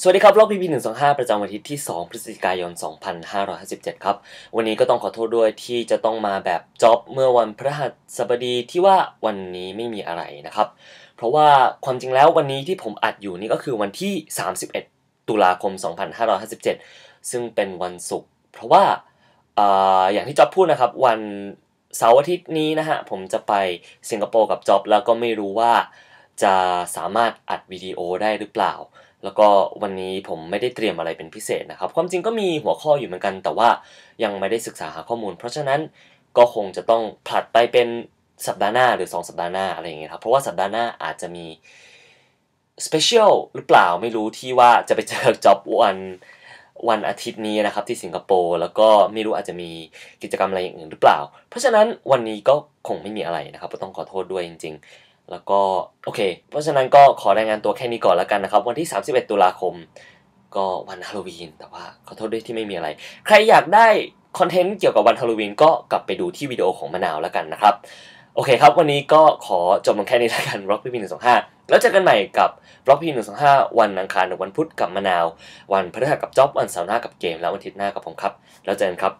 สวัสดีครับรอบีีหนึ่งสองห้าประจำวันอาทิตย์ที่สองพฤศจิกายนสสอองพันหห้้้าารยิบเจ็ดครับวันนี้ก็ต้องขอโทษด้วยที่จะต้องมาแบบจ็อบเมื่อวันพฤหัสบดีที่ว่าวันนี้ไม่มีอะไรนะครับ เพราะว่าความจริงแล้ววันนี้ที่ผมอัดอยู่นี่ก็คือวันที่สสามิบเอ็ดตุลาคมสสอองพันหห้้้าารยิบเจ็ดซึ่งเป็นวันศุกร์เพราะว่าอย่างที่จ็อบพูดนะครับวันเสาร์อาทิตย์นี้นะฮะผมจะไปสิงคโปร์กับจ็อบแล้วก็ไม่รู้ว่าจะสามารถอัดวิดีโอได้หรือเปล่าแล้วก็วันนี้ผมไม่ได้เตรียมอะไรเป็นพิเศษนะครับ ความจริงก็มีหัวข้ออยู่เหมือนกัน แต่ว่ายังไม่ได้ศึกษาหาข้อมูล เพราะฉะนั้นก็คงจะต้องผลัดไปเป็นสัปดาห์หน้าหรือ2สัปดาห์หน้าอะไรอย่างเงี้ยครับเพราะว่าสัปดาห์หน้าอาจจะมีสเปเชียลหรือเปล่า ไม่รู้ที่ว่าจะไปเจอจ็อบวันวันอาทิตย์นี้นะครับที่สิงคโปร์แล้วก็ไม่รู้อาจจะมีกิจกรรมอะไรอย่างอื่นหรือเปล่าเพราะฉะนั้นวันนี้ก็คงไม่มีอะไรนะครับก็ต้องขอโทษด้วยจริง ๆแล้วก็โอเค เพราะฉะนั้นก็ขอรายงานตัวแค่นี้ก่อนแล้วกันนะครับ วันที่ 31ตุลาคม ก็วันฮาโลวีนแต่ว่าขอโทษด้วยที่ไม่มีอะไรใครอยากได้คอนเทนต์เกี่ยวกับวันฮาโลวีนก็กลับไปดูที่วิดีโอของมะนาวแล้วกันนะครับ โอเคครับ วันนี้ก็ขอจบลงแค่นี้แล้วกันบล็อกพี่พีหนึ่งสองห้าแล้วเจอกันใหม่กับบล็อกพี่หนึ่งสองห้าวันอังคารหรือวันพุธกับมะนาว วันพฤหัสกับจ็อบวันเสาร์หน้ากับเกม แล้ววันอาทิตย์หน้ากับผมครับ แล้วเจอกันครับ